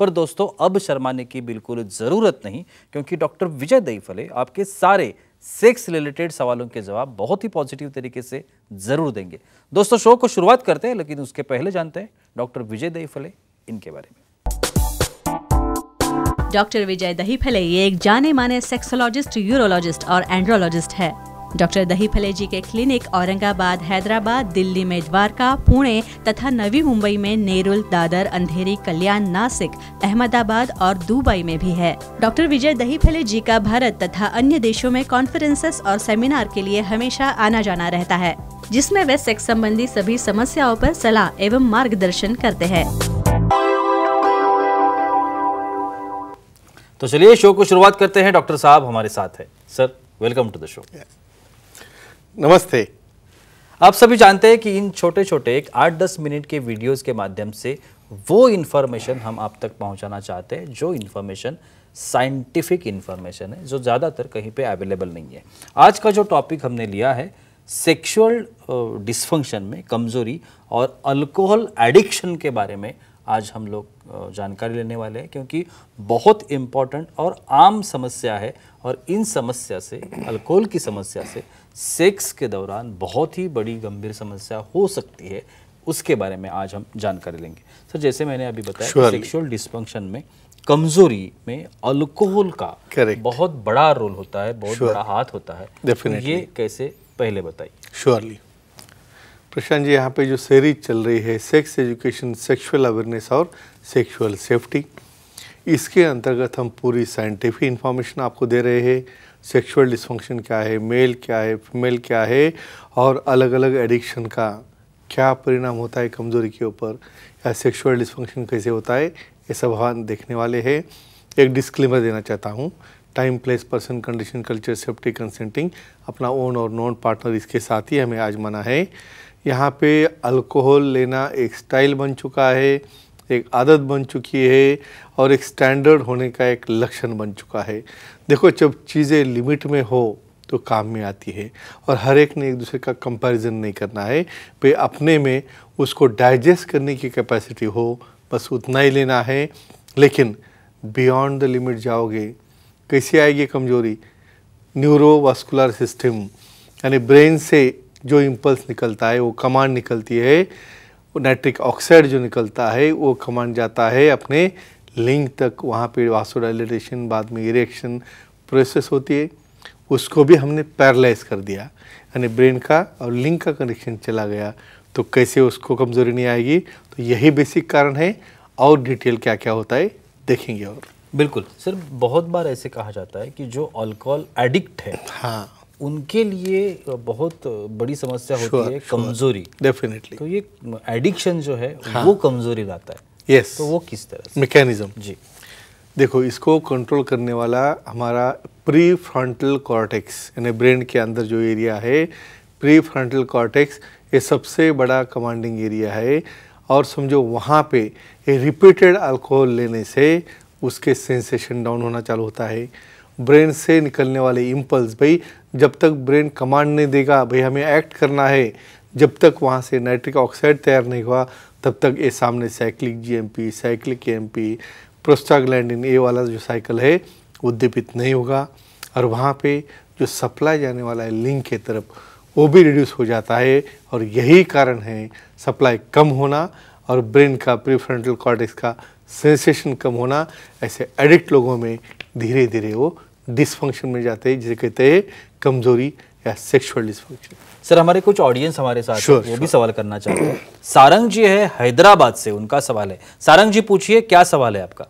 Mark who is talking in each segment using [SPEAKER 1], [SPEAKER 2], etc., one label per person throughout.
[SPEAKER 1] पर दोस्तों अब शर्माने की बिल्कुल ज़रूरत नहीं क्योंकि डॉक्टर विजय दई फले आपके सारे सेक्स रिलेटेड सवालों के जवाब बहुत ही पॉजिटिव तरीके से ज़रूर देंगे दोस्तों शो को शुरुआत करते हैं लेकिन उसके पहले जानते हैं डॉक्टर विजय दई फले इनके बारे में डॉक्टर विजय दही फले ये एक जाने माने सेक्सोलॉजिस्ट यूरोलॉजिस्ट और एंड्रोलॉजिस्ट है डॉक्टर दही फले जी के क्लिनिक औरंगाबाद हैदराबाद दिल्ली में द्वारका पुणे तथा नवी मुंबई में नेरुल दादर अंधेरी कल्याण नासिक अहमदाबाद और दुबई में भी है डॉक्टर विजय दही फले जी का भारत तथा अन्य देशों में कॉन्फ्रेंसेस और सेमिनार के लिए हमेशा आना जाना रहता है जिसमें वे सेक्स संबंधी सभी समस्याओं पर सलाह एवं मार्गदर्शन करते हैं तो चलिए शो को शुरुआत करते हैं डॉक्टर साहब हमारे साथ है sir welcome to the show नमस्ते आप सभी जानते हैं कि इन छोटे छोटे एक आठ दस मिनट के वीडियोस के माध्यम से वो इन्फॉर्मेशन हम आप तक पहुंचाना चाहते हैं जो इन्फॉर्मेशन साइंटिफिक इन्फॉर्मेशन है जो ज़्यादातर कहीं पे अवेलेबल नहीं है आज का जो टॉपिक हमने लिया है सेक्सुअल डिसफंक्शन में कमज़ोरी और अल्कोहल एडिक्शन के बारे में आज हम लोग जानकारी लेने वाले हैं क्योंकि बहुत इम्पॉर्टेंट और आम समस्या है और इन समस्या से अल्कोहल की समस्या से सेक्स के दौरान बहुत ही बड़ी गंभीर समस्या हो सकती है उसके बारे में आज हम जानकारी लेंगे सर जैसे मैंने अभी बताया सेक्सुअल डिस्फंक्शन में कमजोरी में अल्कोहल का Correct. बहुत बड़ा रोल होता है बहुत sure. बड़ा हाथ होता है तो Definitely. ये कैसे पहले बताइए
[SPEAKER 2] श्योरली प्रशांत जी यहाँ पे जो सीरीज चल रही है सेक्स एजुकेशन सेक्सुअल अवेयरनेस और सेक्सुअल सेफ्टी इसके अंतर्गत हम पूरी साइंटिफिक इन्फॉर्मेशन आपको दे रहे हैं सेक्सुअल डिसफंक्शन क्या है मेल क्या है फीमेल क्या है और अलग अलग एडिक्शन का क्या परिणाम होता है कमज़ोरी के ऊपर या सेक्सुअल डिसफंक्शन कैसे होता है ये सब हम देखने वाले हैं एक डिस्क्लेमर देना चाहता हूँ time place person condition culture safety consenting अपना ओन और नॉन पार्टनर इसके साथ ही हमें आज मना है यहाँ पे अल्कोहल लेना एक स्टाइल बन चुका है एक आदत बन चुकी है और एक स्टैंडर्ड होने का एक लक्षण बन चुका है देखो जब चीज़ें लिमिट में हो तो काम में आती है और हर एक ने एक दूसरे का कंपैरिजन नहीं करना है वे अपने में उसको डाइजेस्ट करने की कैपेसिटी हो बस उतना ही लेना है लेकिन बियॉन्ड द लिमिट जाओगे कैसे आएगी कमजोरी न्यूरोवास्कुलर सिस्टम यानी ब्रेन से जो इम्पल्स निकलता है वो कमांड निकलती है नाइट्रिक ऑक्साइड जो निकलता है वो कमांड जाता है अपने लिंग तक वहाँ पे वासोडाइलेटेशन बाद में इरेक्शन प्रोसेस होती है उसको भी हमने पैरलाइज कर दिया यानी ब्रेन का और लिंग का कनेक्शन चला गया तो कैसे उसको कमज़ोरी नहीं आएगी तो यही बेसिक कारण है और डिटेल क्या क्या होता है देखेंगे और बिल्कुल
[SPEAKER 1] सर बहुत बार ऐसे कहा जाता है कि जो अल्कोहल एडिक्ट है हाँ उनके लिए बहुत बड़ी समस्या होती है कमजोरी
[SPEAKER 2] डेफिनेटली तो ये
[SPEAKER 1] एडिक्शन जो है हाँ, वो कमजोरी लाता है
[SPEAKER 2] यस yes, तो वो किस तरह मैकेनिज्म जी देखो इसको कंट्रोल करने वाला हमारा प्री फ्रंटल कॉर्टेक्स यानी ब्रेन के अंदर जो एरिया है प्री फ्रंटल कॉर्टेक्स ये सबसे बड़ा कमांडिंग एरिया है और समझो वहाँ पे रिपीटेड अल्कोहल लेने से उसके सेंसेशन डाउन होना चालू होता है ब्रेन से निकलने वाले इम्पल्स भाई जब तक ब्रेन कमांड नहीं देगा भाई हमें एक्ट करना है जब तक वहाँ से नाइट्रिक ऑक्साइड तैयार नहीं हुआ तब तक ये सामने cyclic GMP cyclic P prostaglandin A वाला जो साइकिल है उद्दीपित नहीं होगा और वहाँ पे जो सप्लाई जाने वाला है लिंक के तरफ वो भी रिड्यूस हो जाता है और यही कारण है सप्लाई कम होना और ब्रेन का प्रीफ्रंटल कॉर्डिक्स का सेंसेशन कम होना ऐसे एडिक्ट लोगों में धीरे धीरे वो डिसफंक्शन में जाते हैं जिसे कहते हैं कमजोरी या सेक्सुअल डिस्फंक्शन
[SPEAKER 1] सर हमारे कुछ ऑडियंस हमारे साथ sure, वो sure. भी सवाल
[SPEAKER 2] करना चाहते हैं
[SPEAKER 1] सारंग जी है हैदराबाद से उनका सवाल है सारंग जी पूछिए क्या सवाल है आपका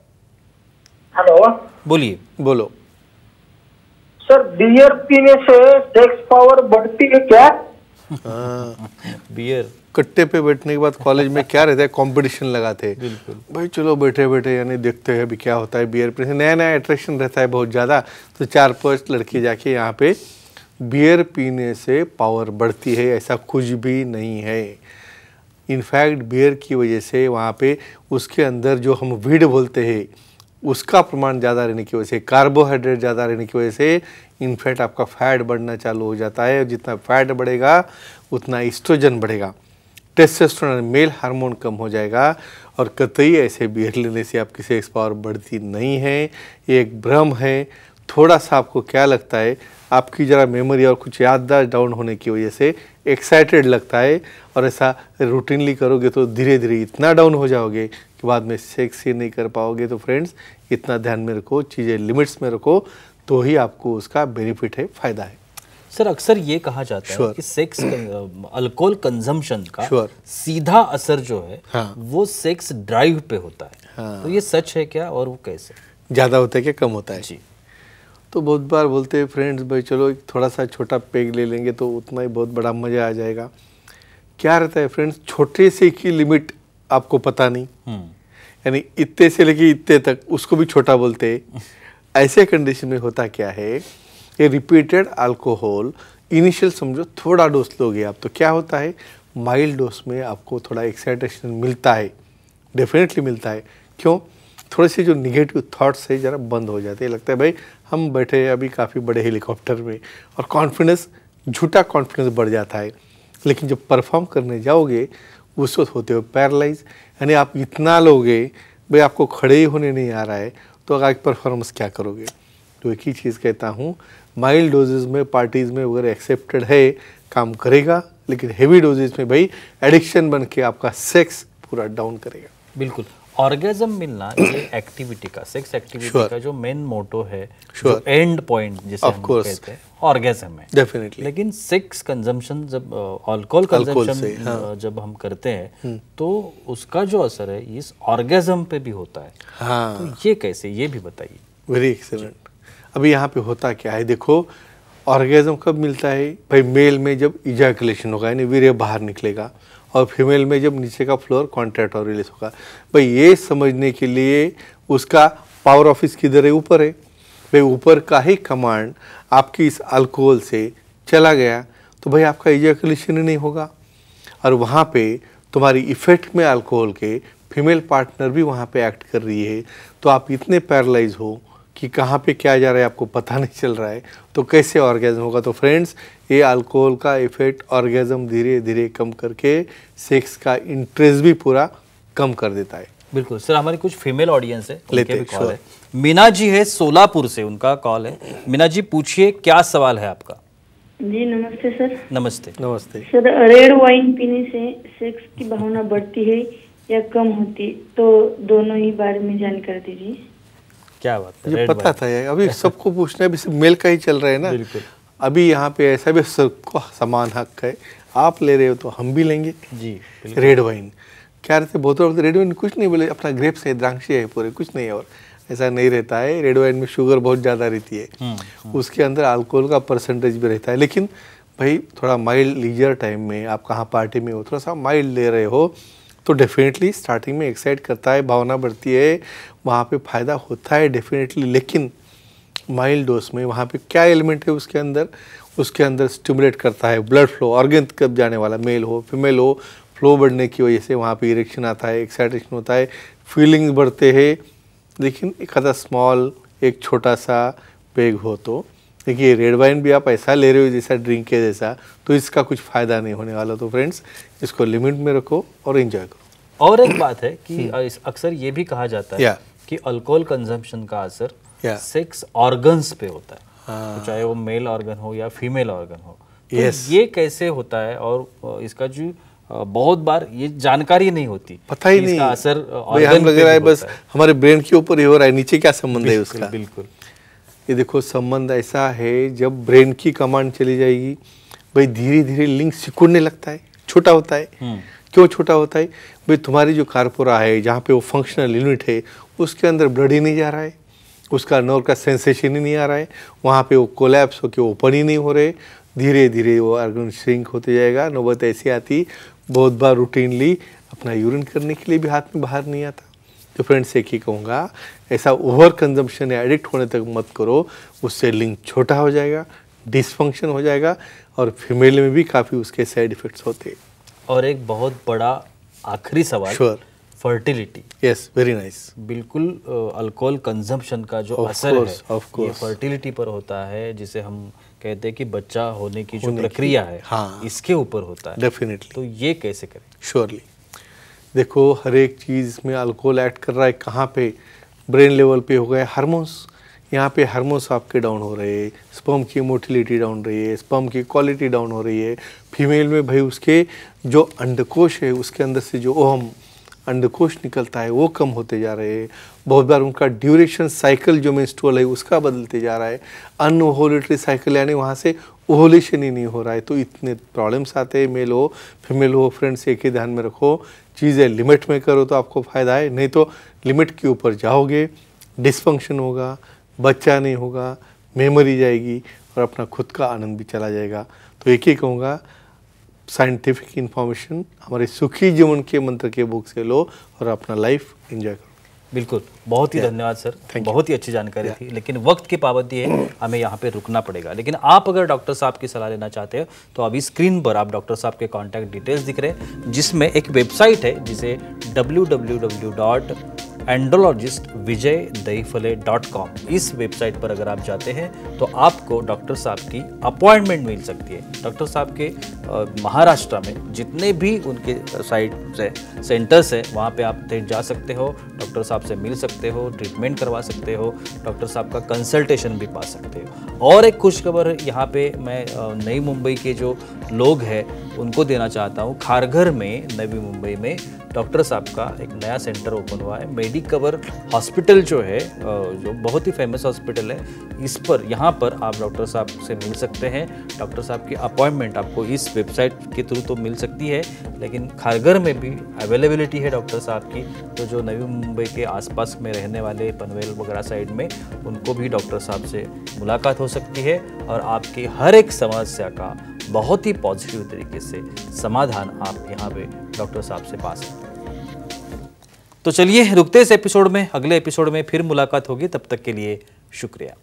[SPEAKER 1] हेलो बोलिए बोलो
[SPEAKER 2] सर बियर पीने से सेक्स पावर बढ़ती है क्या बियर हाँ। कट्टे पे बैठने के बाद कॉलेज में क्या रहता है कंपटीशन लगाते हैं भाई चलो बैठे बैठे यानी देखते हैं अभी क्या होता है बियर पीने से नया नया अट्रैक्शन रहता है बहुत ज़्यादा तो चार पांच लड़के जाके यहाँ पे बियर पीने से पावर बढ़ती है ऐसा कुछ भी नहीं है इनफैक्ट बियर की वजह से वहाँ पे उसके अंदर जो हम वीड बोलते हैं उसका प्रमाण ज़्यादा रहने की वजह से कार्बोहाइड्रेट ज़्यादा रहने की वजह से इनफैक्ट आपका फैट बढ़ना चालू हो जाता है और जितना फैट बढ़ेगा उतना इस्ट्रोजन बढ़ेगा टेस्टोस्टेरोन मेल हार्मोन कम हो जाएगा और कतई ऐसे बियर लेने से आपकी सेक्स पावर बढ़ती नहीं है ये एक भ्रम है थोड़ा सा आपको क्या लगता है आपकी ज़रा मेमोरी और कुछ याददाश्त डाउन होने की वजह से एक्साइटेड लगता है और ऐसा रूटीनली करोगे तो धीरे धीरे इतना डाउन हो जाओगे कि बाद में सेक्स ही नहीं कर पाओगे तो फ्रेंड्स इतना ध्यान में रखो चीज़ें लिमिट्स में रखो तो ही आपको उसका बेनिफिट है फ़ायदा है
[SPEAKER 1] सर अक्सर ये कहा जाता sure. है कि सेक्स अल्कोहल कंजम्पशन का sure. सीधा असर जो है हाँ. वो सेक्स ड्राइव पे होता है हाँ. तो ये सच है क्या और वो कैसे ज़्यादा होता है क्या कम होता है जी
[SPEAKER 2] तो बहुत बार बोलते हैं फ्रेंड्स भाई चलो थोड़ा सा छोटा पेग ले लेंगे तो उतना ही बहुत बड़ा मज़ा आ जाएगा क्या रहता है फ्रेंड्स छोटे से की लिमिट आपको पता नहीं हम्म। यानी इतने से लेके इतने तक उसको भी छोटा बोलते ऐसे कंडीशन में होता क्या है ये रिपीटेड अल्कोहल इनिशियल समझो थोड़ा डोज लोगे आप तो क्या होता है माइल्ड डोज में आपको थोड़ा एक्साइटेशन मिलता है डेफिनेटली मिलता है क्यों थोड़े से जो निगेटिव थाट्स है ज़रा बंद हो जाते हैं लगता है भाई हम बैठे अभी काफ़ी बड़े हेलीकॉप्टर में और कॉन्फिडेंस झूठा कॉन्फिडेंस बढ़ जाता है लेकिन जब परफॉर्म करने जाओगे उस वक्त होते हो पैरलाइज यानी आप इतना लोगे भाई आपको खड़े ही होने नहीं आ रहा है तो अगर परफॉर्मेंस क्या करोगे तो एक ही चीज़ कहता हूँ माइल्ड डोजेज में पार्टीज़ में वगैरह एक्सेप्टेड है काम करेगा लेकिन हेवी डोजेज में भाई एडिक्शन बन के आपका सेक्स पूरा डाउन करेगा
[SPEAKER 1] बिल्कुल ऑर्गेजम मिलना एक्टिविटी का सेक्स एक्टिविटी sure. का जो मेन मोटो है sure. जो एंड पॉइंट जिसे of हम course. कहते हैं ऑर्गेजम है डेफिनेटली लेकिन सेक्स कंजम्पशन जब अल्कोहल uh, कंजम्पशन हाँ. Uh, जब हम करते हैं हुँ. हम्म। तो उसका जो असर है इस ऑर्गेजम पे भी होता है हाँ. तो ये कैसे ये भी बताइए
[SPEAKER 2] वेरी एक्सेलेंट अभी यहाँ पे होता क्या है देखो ऑर्गेजम कब मिलता है भाई मेल में जब इजैकुलेशन होगा यानी वीर्य बाहर निकलेगा और फीमेल में जब नीचे का फ्लोर कॉन्ट्रैक्ट और रिलीज होगा भाई ये समझने के लिए उसका पावर ऑफिस किधर है ऊपर है भाई ऊपर का ही कमांड आपकी इस अल्कोहल से चला गया तो भाई आपका इजैकुलेशन ही नहीं होगा और वहाँ पे तुम्हारी इफेक्ट में अल्कोहल के फीमेल पार्टनर भी वहाँ पे एक्ट कर रही है तो आप इतने पैरलाइज हो कि कहाँ पे क्या जा रहा है आपको पता नहीं चल रहा है तो कैसे ऑर्गेजम होगा तो फ्रेंड्स ये अल्कोहल का इफ़ेक्ट ऑर्गेज़म धीरे धीरे कम करके सेक्स का इंटरेस्ट भी पूरा कम कर देता है
[SPEAKER 1] बिल्कुल सर हमारे कुछ फीमेल ऑडियंस है लेते भी कॉल है मीना जी है सोलापुर से उनका कॉल है मीना जी पूछिए क्या सवाल है आपका
[SPEAKER 2] जी नमस्ते सर
[SPEAKER 1] नमस्ते नमस्ते सर रेड
[SPEAKER 2] वाइन पीने से सेक्स की भावना बढ़ती है या कम होती है तो दोनों ही बारे में जानकारी दीजिए क्या बात है ये पता था ये अभी सबको पूछना है मेल का ही चल रहा है ना बिल्कुल अभी यहाँ पे ऐसा भी सबको समान हक है आप ले रहे हो तो हम भी लेंगे जी रेड वाइन क्या रहते बहुत लोग रेड वाइन कुछ नहीं बोले अपना ग्रेप्स है द्राक्षी है पूरे कुछ नहीं है और ऐसा नहीं रहता है रेड वाइन में शुगर बहुत ज़्यादा रहती है हम्म, हम्म। उसके अंदर अल्कोहल का परसेंटेज भी रहता है लेकिन भाई थोड़ा माइल्ड लीजर टाइम में आप कहाँ पार्टी में हो थोड़ा सा माइल्ड ले रहे हो तो डेफिनेटली स्टार्टिंग में एक्साइट करता है भावना बढ़ती है वहाँ पे फ़ायदा होता है डेफिनेटली लेकिन माइल्ड डोज में वहाँ पे क्या एलिमेंट है उसके अंदर उसके अंदर स्टिमुलेट करता है ब्लड फ्लो ऑर्गन कब जाने वाला मेल हो फीमेल हो फ्लो बढ़ने की वजह से वहाँ पे इरेक्शन आता है एक्साइटेशन होता है फीलिंग्स बढ़ते हैं लेकिन एक आधा स्मॉल एक छोटा सा पेग हो तो देखिए रेड वाइन भी आप ऐसा ले रहे हो जैसा ड्रिंक है जैसा तो इसका कुछ फ़ायदा नहीं होने वाला तो फ्रेंड्स इसको लिमिट में रखो और इन्जॉय
[SPEAKER 1] करो और एक बात है कि हम्म। अक्सर ये भी कहा जाता है कि अल्कोहल कंजम्पशन का असर सेक्स ऑर्गन्स पे होता है हाँ। तो चाहे वो मेल ऑर्गन हो या फीमेल ऑर्गन हो तो yes. ये कैसे होता है और इसका जो बहुत बार ये जानकारी नहीं होती पता ही नहीं असर ऑर्गन लग रहा है बस
[SPEAKER 2] हमारे ब्रेन के ऊपर ही हो रहा है नीचे क्या संबंध है उसका बिल्कुल ये देखो संबंध ऐसा है जब ब्रेन की कमांड चली जाएगी भाई धीरे धीरे लिंक सिकुड़ने लगता है छोटा होता है हम्म। क्यों छोटा होता है भाई तुम्हारी जो कारपोरा है जहाँ पे वो फंक्शनल यूनिट है उसके अंदर ब्लड ही नहीं जा रहा है उसका नर्व का सेंसेशन ही नहीं आ रहा है वहाँ पे वो कोलैप्स होकर ओपन ही नहीं हो रहे धीरे धीरे वो ऑर्गन श्रिंक होते जाएगा नौबत ऐसी आती बहुत बार रूटीनली अपना यूरिन करने के लिए भी हाथ में बाहर नहीं आता तो फ्रेंड्स एक ही कहूँगा ऐसा ओवर कंजम्पशन या एडिक्ट होने तक मत करो उससे लिंक छोटा हो जाएगा डिसफंक्शन हो जाएगा और फीमेल में भी काफ़ी उसके साइड इफ़ेक्ट्स होते
[SPEAKER 1] और एक बहुत बड़ा आखिरी सवाल sure.
[SPEAKER 2] Fertility yes very nice बिल्कुल
[SPEAKER 1] अल्कोहल कंजम्पशन का जो of असर course, है ये फर्टिलिटी पर होता है जिसे हम कहते हैं कि बच्चा होने की होने जो प्रक्रिया है हाँ, इसके ऊपर होता है डेफिनेटली तो ये
[SPEAKER 2] कैसे करें श्योरली देखो हर एक चीज़ में अल्कोहल एक्ट कर रहा है कहाँ पे ब्रेन लेवल पे हो गए हार्मोन्स यहाँ पे हार्मोन्स आपके डाउन हो रहे हैं स्पर्म की मोटिलिटी डाउन रही है स्पर्म की क्वालिटी डाउन हो रही है फीमेल में भाई उसके जो अंडकोश है उसके अंदर से जो ओहम अंडकोश निकलता है वो कम होते जा रहे हैं बहुत बार उनका ड्यूरेशन साइकिल जो मेंस्ट्रुअल है उसका बदलते जा रहा है अनओहोलेटरी साइकिल यानी वहाँ से ओहोलेशन ही नहीं हो रहा है तो इतने प्रॉब्लम्स आते हैं मेल हो फीमेल हो फ्रेंड्स एक ही ध्यान में रखो चीज़ें लिमिट में करो तो आपको फ़ायदा है नहीं तो लिमिट के ऊपर जाओगे डिसफंक्शन होगा बच्चा नहीं होगा मेमोरी जाएगी और अपना खुद का आनंद भी चला जाएगा तो एक ही कहूँगा साइंटिफिक इन्फॉर्मेशन हमारे सुखी जीवन के मंत्र के बुक से लो और अपना लाइफ एंजॉय करो बिल्कुल
[SPEAKER 1] बहुत ही धन्यवाद सर बहुत ही अच्छी जानकारी थी लेकिन वक्त की पाबंदी है हमें यहाँ पे रुकना पड़ेगा लेकिन आप अगर डॉक्टर साहब की सलाह लेना चाहते हो तो अभी स्क्रीन पर आप डॉक्टर साहब के कॉन्टैक्ट डिटेल्स दिख रहे हैं जिसमें एक वेबसाइट है जिसे W W W dot andrologist Vijay Dahiphale dot com इस वेबसाइट पर अगर आप जाते हैं तो आपको डॉक्टर साहब की अपॉइंटमेंट मिल सकती है डॉक्टर साहब के महाराष्ट्र में जितने भी उनके साइट से सेंटर्स हैं वहाँ पे आप जा सकते हो डॉक्टर साहब से मिल सकते हो ट्रीटमेंट करवा सकते हो डॉक्टर साहब का कंसल्टेशन भी पा सकते हो और एक खुशखबर यहाँ पे मैं नई मुंबई के जो लोग हैं उनको देना चाहता हूँ खारघर में नवी मुंबई में डॉक्टर साहब का एक नया सेंटर ओपन हुआ है मेडी मेडी कवर हॉस्पिटल जो है जो बहुत ही फेमस हॉस्पिटल है इस पर यहाँ पर आप डॉक्टर साहब से मिल सकते हैं डॉक्टर साहब की अपॉइंटमेंट आपको इस वेबसाइट के थ्रू तो मिल सकती है लेकिन खारगर में भी अवेलेबिलिटी है डॉक्टर साहब की तो जो नवी मुंबई के आसपास में रहने वाले पनवेल वगैरह साइड में उनको भी डॉक्टर साहब से मुलाकात हो सकती है और आपकी हर एक समस्या का बहुत ही पॉजिटिव तरीके से समाधान आप यहाँ पे डॉक्टर साहब से पा सकते हैं तो चलिए रुकते इस एपिसोड में अगले एपिसोड में फिर मुलाकात होगी तब तक के लिए शुक्रिया